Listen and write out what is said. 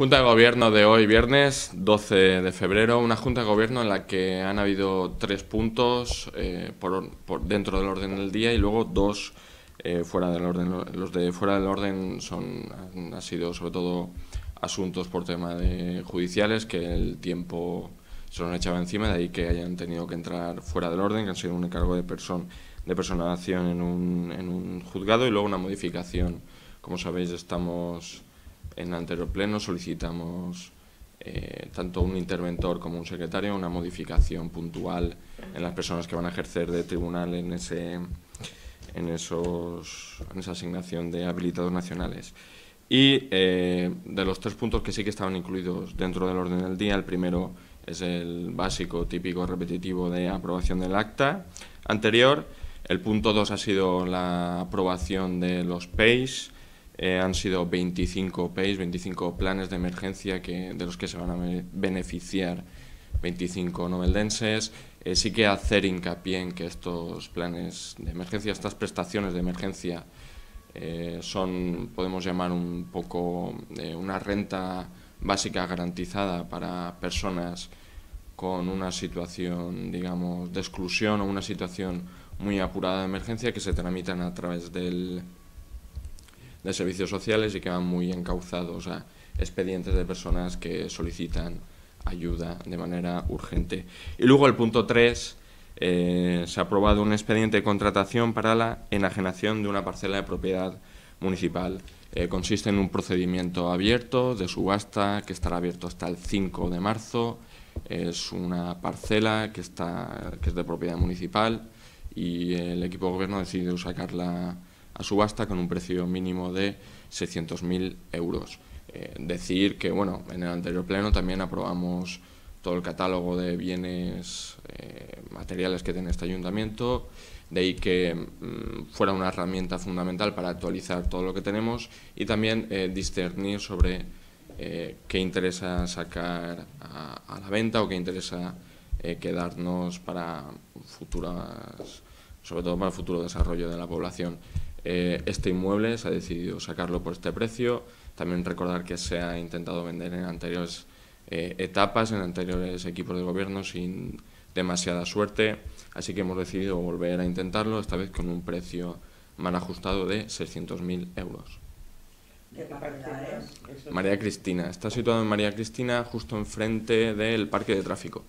Junta de Gobierno de hoy, viernes 12 de febrero, una Junta de Gobierno en la que han habido tres puntos eh, por, dentro del orden del día y luego dos eh, fuera del orden. Los de fuera del orden son han, sido sobre todo asuntos por tema de judiciales que el tiempo se los echado encima, de ahí que hayan tenido que entrar fuera del orden, que han sido un encargo de, persona, de personalización en un, en un juzgado y luego una modificación. Como sabéis, estamos en el anterior pleno solicitamos eh, tanto un interventor como un secretario una modificación puntual en las personas que van a ejercer de tribunal en, ese, en, esos, en esa asignación de habilitados nacionales. Y eh, de los tres puntos que sí que estaban incluidos dentro del orden del día, el primero es el básico, típico, repetitivo de aprobación del acta anterior. El punto dos ha sido la aprobación de los PEIs eh, han sido 25 PEIs, 25 planes de emergencia que, de los que se van a beneficiar 25 noveldenses. Eh, sí que hacer hincapié en que estos planes de emergencia, estas prestaciones de emergencia, eh, son, podemos llamar un poco, una renta básica garantizada para personas con una situación, digamos, de exclusión o una situación muy apurada de emergencia que se tramitan a través del de servicios sociales y que van muy encauzados a expedientes de personas que solicitan ayuda de manera urgente. Y luego el punto 3, eh, se ha aprobado un expediente de contratación para la enajenación de una parcela de propiedad municipal. Eh, consiste en un procedimiento abierto de subasta que estará abierto hasta el 5 de marzo. Es una parcela que, está, que es de propiedad municipal y el equipo de gobierno ha decidido sacarla a subasta con un precio mínimo de 600.000 euros. Eh, decir que, bueno, en el anterior pleno también aprobamos todo el catálogo de bienes eh, materiales que tiene este ayuntamiento, de ahí que mm, fuera una herramienta fundamental para actualizar todo lo que tenemos y también eh, discernir sobre qué interesa sacar a, a, la venta o qué interesa quedarnos para futuras, sobre todo para el futuro desarrollo de la población. Eh, este inmueble se ha decidido sacarlo por este precio. También recordar que se ha intentado vender en anteriores eh, etapas, en anteriores equipos de gobierno sin demasiada suerte. Así que hemos decidido volver a intentarlo, esta vez con un precio mal ajustado de 600.000 euros. María Cristina. Está situado en María Cristina, justo enfrente del parque de tráfico.